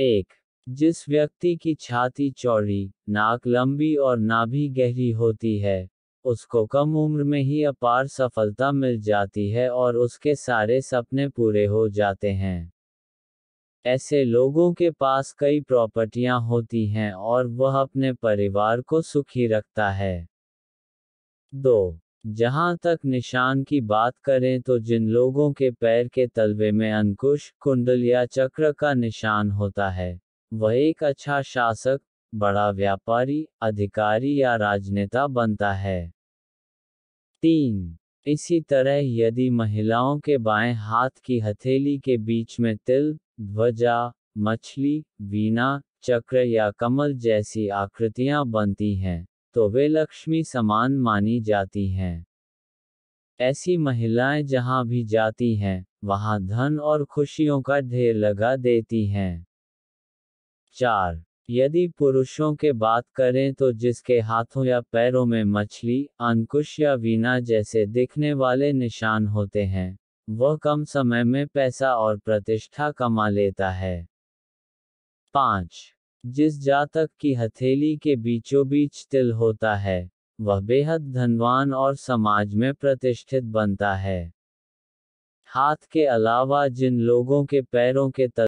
एक जिस व्यक्ति की छाती चौड़ी नाक लंबी और नाभि गहरी होती है उसको कम उम्र में ही अपार सफलता मिल जाती है और उसके सारे सपने पूरे हो जाते हैं ऐसे लोगों के पास कई प्रॉपर्टियां होती हैं और वह अपने परिवार को सुखी रखता है दो जहां तक निशान की बात करें तो जिन लोगों के पैर के तलवे में अंकुश कुंडल या चक्र का निशान होता है वह एक अच्छा शासक बड़ा व्यापारी अधिकारी या राजनेता बनता है तीन इसी तरह यदि महिलाओं के बाएं हाथ की हथेली के बीच में तिल ध्वजा मछली वीणा चक्र या कमल जैसी आकृतियां बनती हैं तो वे लक्ष्मी समान मानी जाती हैं ऐसी महिलाएं जहां भी जाती हैं वहां धन और खुशियों का ढेर लगा देती हैं चार यदि पुरुषों के बात करें तो जिसके हाथों या पैरों में मछली अंकुश या वीणा जैसे दिखने वाले निशान होते हैं वह कम समय में पैसा और प्रतिष्ठा कमा लेता है पाँच जिस जातक की हथेली के बीचों बीच तिल होता है वह बेहद धनवान और समाज में प्रतिष्ठित बनता है हाथ के अलावा जिन लोगों के पैरों के तल